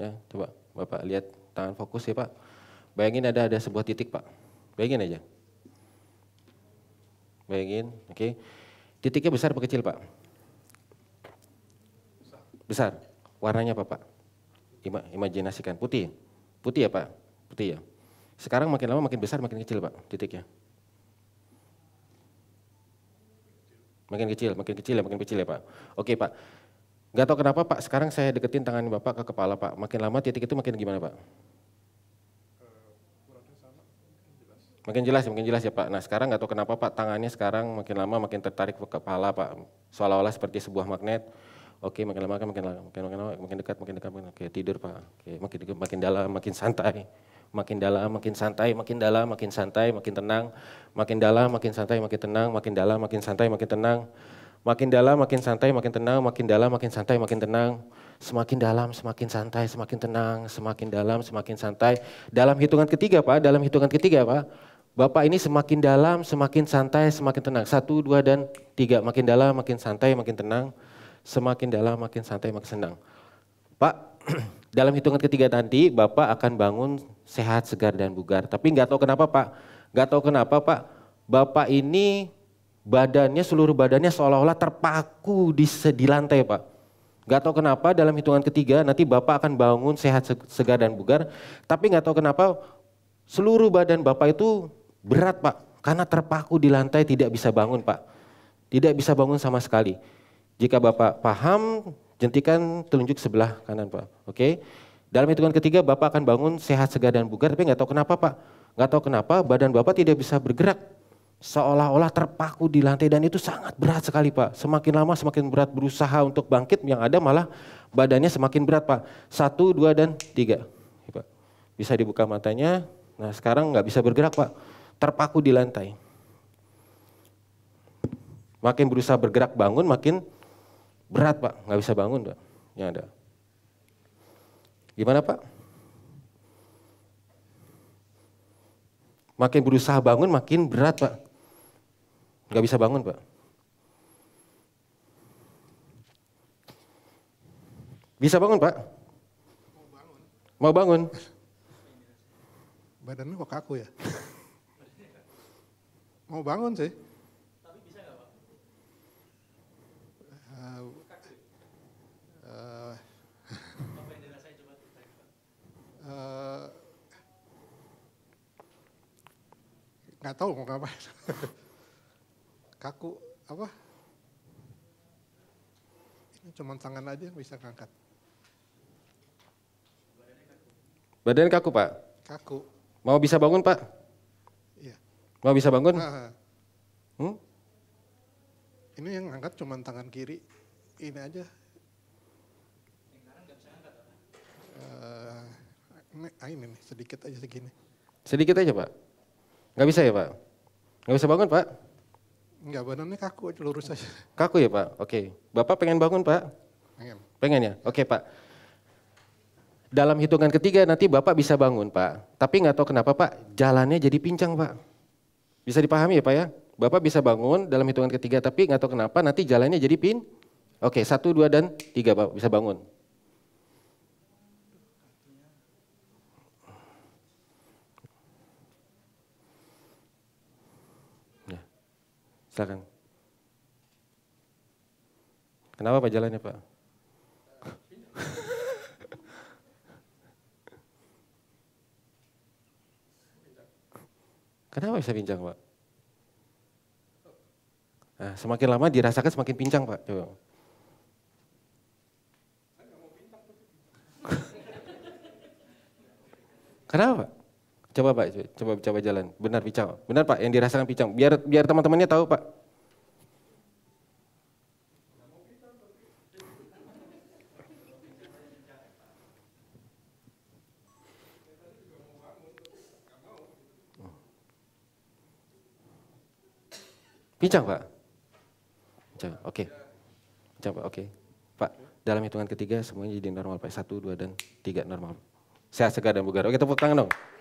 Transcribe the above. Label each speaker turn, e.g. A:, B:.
A: Ya, coba Bapak lihat tangan fokus ya Pak. Bayangin ada ada sebuah titik Pak. Bayangin aja. Bayangin, oke. Okay. Titiknya besar atau kecil Pak? Besar. Warnanya apa Pak? Ima, imajinasikan putih. Putih ya Pak? Putih ya. Sekarang makin lama makin besar makin kecil Pak titiknya. Makin kecil, makin kecil ya, makin kecil ya Pak. Oke Pak, Gak tau kenapa Pak, sekarang saya deketin tangan Bapak ke kepala Pak. Makin lama titik itu makin gimana Pak? Makin jelas, makin jelas ya Pak. Nah sekarang gak tau kenapa Pak tangannya sekarang makin lama makin tertarik ke kepala Pak. Seolah-olah seperti sebuah magnet. Oke, makin lama makin lama, makin makin lama, makin dekat, makin dekat, makin oke tidur Pak. Oke, makin dekat, makin dalam, makin santai. Makin dalam, makin santai, makin dalam, makin santai, makin tenang. Makin dalam, makin santai, makin tenang, makin dalam, makin santai, makin tenang. Makin dalam, makin santai, makin tenang, makin dalam, makin santai, makin tenang. Semakin dalam, semakin santai, semakin tenang, semakin dalam, semakin santai. Dalam hitungan ketiga Pak, dalam hitungan ketiga Pak, Bapak ini semakin dalam, semakin santai, semakin tenang. Satu, dua, dan tiga. Makin dalam, makin santai, makin tenang. Semakin dalam, makin santai, makin senang. Pak, dalam hitungan ketiga nanti Bapak akan bangun sehat, segar, dan bugar. Tapi nggak tahu kenapa Pak, nggak tahu kenapa Pak, Bapak ini badannya seluruh badannya seolah-olah terpaku di, di lantai pak. Gak tau kenapa dalam hitungan ketiga nanti bapak akan bangun sehat segar dan bugar, tapi gak tau kenapa seluruh badan bapak itu berat pak, karena terpaku di lantai tidak bisa bangun pak, tidak bisa bangun sama sekali. Jika bapak paham, jentikan telunjuk sebelah kanan pak, oke? Dalam hitungan ketiga bapak akan bangun sehat segar dan bugar, tapi gak tau kenapa pak, Gak tau kenapa badan bapak tidak bisa bergerak, seolah-olah terpaku di lantai dan itu sangat berat sekali Pak. Semakin lama semakin berat berusaha untuk bangkit yang ada malah badannya semakin berat Pak. Satu, dua, dan tiga. Iya, Pak. Bisa dibuka matanya, nah sekarang nggak bisa bergerak Pak. Terpaku di lantai. Makin berusaha bergerak bangun makin berat Pak. Nggak bisa bangun Pak yang ada. Gimana Pak? Makin berusaha bangun makin berat Pak Nggak bisa bangun, Pak. Bisa bangun, Pak?
B: Mau bangun. Mau bangun. Badannya kok kaku ya? Mau bangun sih. Tapi eh, eh, eh, nggak, tahu mau kapan kaku apa? Ini ya, cuma tangan aja yang bisa ngangkat.
A: badan kaku pak? Kaku. Mau bisa bangun pak? Iya. Mau bisa bangun? Nah, nah.
B: hmm? Ini yang ngangkat cuma tangan kiri. Ini aja. Eh, ah, ini, ini sedikit aja segini.
A: Sedikit aja pak? nggak bisa ya pak? nggak bisa bangun pak?
B: Enggak, badannya kaku aja lurus aja.
A: Kaku ya Pak? Oke. Bapak pengen bangun Pak? Pengen. Pengen ya? Oke Pak. Dalam hitungan ketiga nanti Bapak bisa bangun Pak. Tapi nggak tahu kenapa Pak, jalannya jadi pincang Pak. Bisa dipahami ya Pak ya? Bapak bisa bangun dalam hitungan ketiga tapi nggak tahu kenapa nanti jalannya jadi pin. Oke, satu, dua, dan tiga Pak bisa bangun. Silakan. Kenapa Pak jalannya Pak? Kenapa bisa pincang Pak? Nah, semakin lama dirasakan semakin pincang Pak. Coba. Kenapa Pak? Coba Pak, coba coba jalan. Benar picang. Benar Pak, yang dirasakan picang. Biar biar teman-temannya tahu Pak. Pincang Pak. Pincang, oke. Okay. Pincang Pak, oke. Pak, dalam hitungan ketiga semuanya jadi normal Pak. Satu, dua, dan tiga normal. Sehat, segar, dan bugar. Oke, tepuk tangan dong.